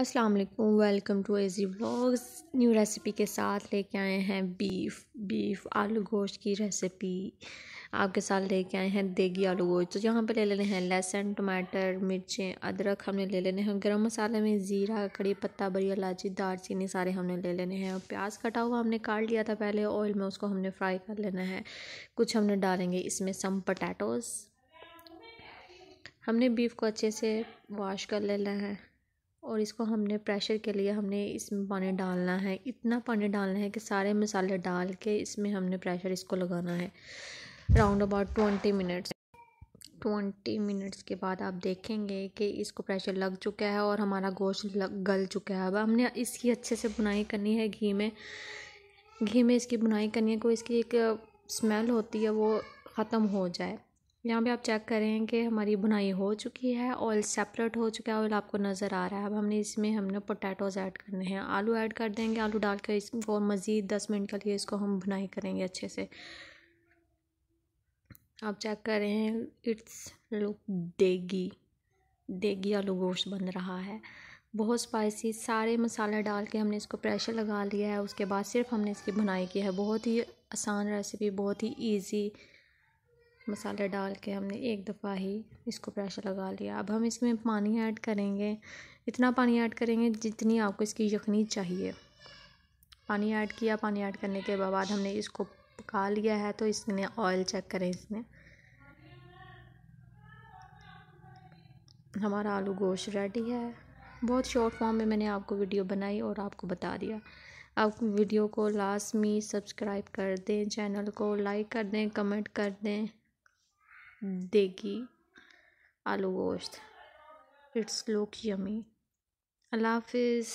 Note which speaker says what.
Speaker 1: Aslam welcome to AG blogs new recipe के साथ लेके आए हैं बीफ बीफ आलू गोश्त की रेसिपी आपके साथ लेके आए हैं देगी आलू गोश्त तो यहाँ पे ले लेने हैं लहसुन टमाटर मिर्चें अदरक हमने ले लेने हैं गरम मसाले में ज़ीरा कड़ी पत्ता बड़ी इलायची दालचीनी सारे हमने ले लेने हैं और प्याज कटा हुआ हमने काट लिया था पहले ऑयल में उसको हमने फ्राई कर लेना है कुछ हमने डालेंगे इसमें सम पटैटोज़ हमने बीफ को अच्छे से वॉश कर लेना है और इसको हमने प्रेशर के लिए हमने इसमें पानी डालना है इतना पानी डालना है कि सारे मसाले डाल के इसमें हमने प्रेशर इसको लगाना है round about twenty minutes twenty minutes के बाद आप देखेंगे कि इसको प्रेशर लग चुका है और हमारा गोश्त लग गल चुका है अब हमने इसकी अच्छे से बुनाई करनी है घी में घी में इसकी बुनाई करनी है कोई इसकी एक स्मेल होती है वो ख़त्म हो जाए यहाँ पे आप चेक करें कि हमारी बुनाई हो चुकी है ऑयल सेपरेट हो चुका है ऑयल आपको नज़र आ रहा है अब हमने इसमें हमने पोटैटोज़ ऐड करने हैं आलू ऐड कर देंगे आलू डाल कर इसको मज़ीद दस मिनट के लिए इसको हम बुनाई करेंगे अच्छे से आप चेक करें इट्स लुक देगी देगी आलू गोश्त बन रहा है बहुत स्पाइसी सारे मसाला डाल के हमने इसको प्रेशर लगा लिया है उसके बाद सिर्फ हमने इसकी बुनाई की है बहुत ही आसान रेसिपी बहुत ही ईजी मसाला डाल के हमने एक दफ़ा ही इसको प्रेशर लगा लिया अब हम इसमें पानी ऐड करेंगे इतना पानी ऐड करेंगे जितनी आपको इसकी यखनी चाहिए पानी ऐड किया पानी ऐड करने के बाद हमने इसको पका लिया है तो इसने ऑयल चेक करें इसमें हमारा आलू गोश्त रेडी है बहुत शॉर्ट फॉर्म में मैंने आपको वीडियो बनाई और आपको बता दिया आप वीडियो को लास्ट में सब्सक्राइब कर दें चैनल को लाइक कर दें कमेंट कर दें देगी आलू गोश्त इट्स लुक यमी अल्लाह हाफिज़